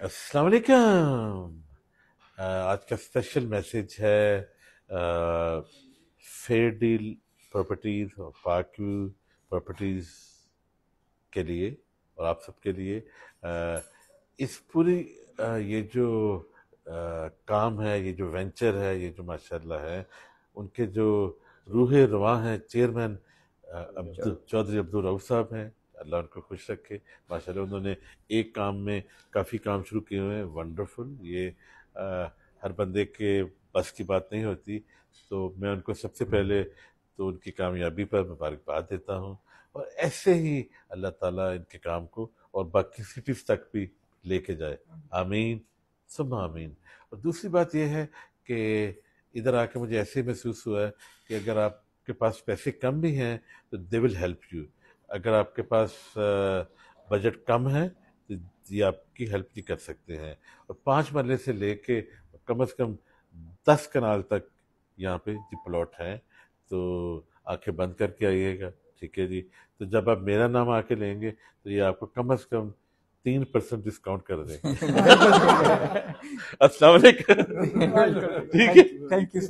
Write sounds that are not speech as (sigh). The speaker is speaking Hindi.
वालेकुम uh, आज का स्पेशल मैसेज है फेयर डील प्रॉपर्टीज़ और पार्क्यू प्रॉपर्टीज़ के लिए और आप सबके लिए आ, uh, इस पूरी आ, uh, ये जो आ, काम है ये जो वेंचर है ये जो माशाल्लाह है उनके जो रूह रवा हैं चेयरमैन अब्दुल चौधरी अब्दुल रऊफ साहब हैं अल्लाह उनको खुश रखे माशाल्लाह उन्होंने एक काम में काफ़ी काम शुरू किए हुए हैं वंडरफुल ये आ, हर बंदे के बस की बात नहीं होती तो मैं उनको सबसे पहले तो उनकी कामयाबी पर मुबारकबाद देता हूँ और ऐसे ही अल्लाह ताला इनके काम को और बाकी सिटीज़ तक भी लेके जाए आमीन सुबह आमीन और दूसरी बात यह है कि इधर आके मुझे ऐसे महसूस हुआ है कि अगर आपके पास पैसे कम भी हैं तो दे विल हेल्प यू अगर आपके पास बजट कम है तो ये आपकी हेल्प जी कर सकते हैं और पाँच मरले से ले कर कम अज़ कम दस कनाल तक यहाँ पे जी प्लॉट हैं तो आंखें बंद करके आइएगा ठीक है जी तो जब आप मेरा नाम आके लेंगे तो ये आपको कम अज़ कम तीन परसेंट डिस्काउंट कर देंगे (laughs) (laughs) असल (laughs) ठीक है थैंक यू